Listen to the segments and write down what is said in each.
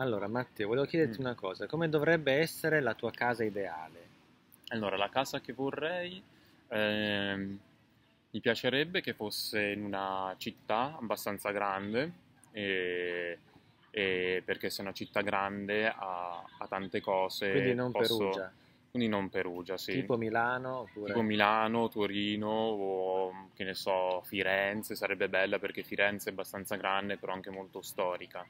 Allora, Matteo, volevo chiederti mm. una cosa. Come dovrebbe essere la tua casa ideale? Allora, la casa che vorrei... Ehm, mi piacerebbe che fosse in una città abbastanza grande, e, e perché se è una città grande ha, ha tante cose. Quindi non posso, Perugia. Quindi non Perugia, sì. Tipo Milano? Oppure... Tipo Milano, Torino o che ne so, Firenze sarebbe bella perché Firenze è abbastanza grande però anche molto storica.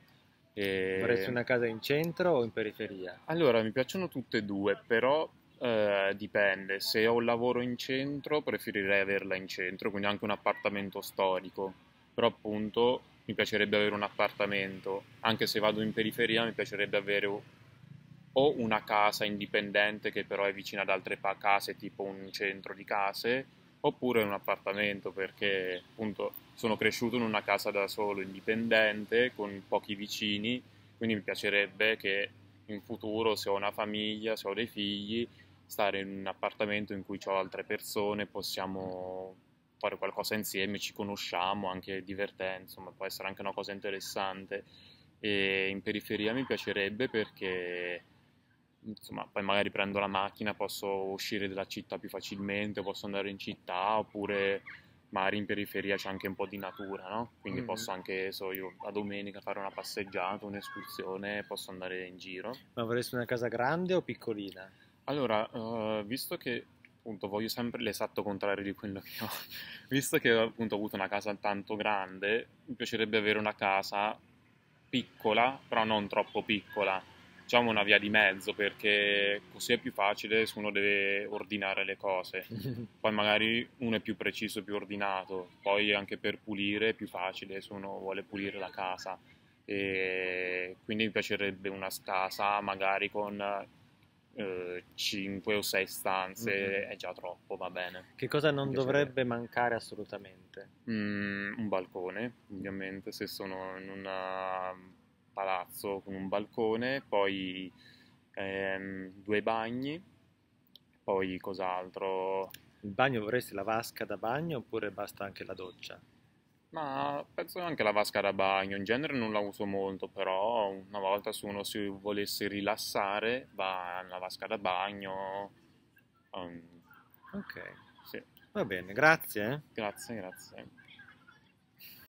E... Vorresti ehm, una casa in centro o in periferia? Allora, mi piacciono tutte e due, però eh, dipende. Se ho un lavoro in centro, preferirei averla in centro, quindi anche un appartamento storico. Però appunto mi piacerebbe avere un appartamento, anche se vado in periferia mi piacerebbe avere o una casa indipendente che però è vicina ad altre case, tipo un centro di case, oppure un appartamento perché appunto sono cresciuto in una casa da solo, indipendente, con pochi vicini, quindi mi piacerebbe che in futuro se ho una famiglia, se ho dei figli, stare in un appartamento in cui ho altre persone, possiamo fare qualcosa insieme, ci conosciamo, anche divertente, insomma può essere anche una cosa interessante. E in periferia mi piacerebbe perché insomma, poi magari prendo la macchina, posso uscire dalla città più facilmente, posso andare in città, oppure magari in periferia c'è anche un po' di natura, no? Quindi mm. posso anche, so io, la domenica fare una passeggiata, un'escursione, posso andare in giro. Ma vorresti una casa grande o piccolina? Allora, uh, visto che appunto voglio sempre l'esatto contrario di quello che ho, visto che appunto ho avuto una casa tanto grande, mi piacerebbe avere una casa piccola, però non troppo piccola diciamo una via di mezzo perché così è più facile se uno deve ordinare le cose. Poi magari uno è più preciso, più ordinato, poi anche per pulire è più facile se uno vuole pulire la casa. E quindi mi piacerebbe una casa magari con eh, 5 o 6 stanze, mm-hmm. è già troppo, va bene. Che cosa non dovrebbe mancare assolutamente? Mm, un balcone, ovviamente, se sono in una palazzo con un balcone, poi ehm, due bagni, poi cos'altro? Il bagno vorresti la vasca da bagno oppure basta anche la doccia? Ma penso anche la vasca da bagno, in genere non la uso molto, però una volta se uno si volesse rilassare va alla vasca da bagno. Um, ok. Sì. Va bene, grazie. Eh. Grazie, grazie.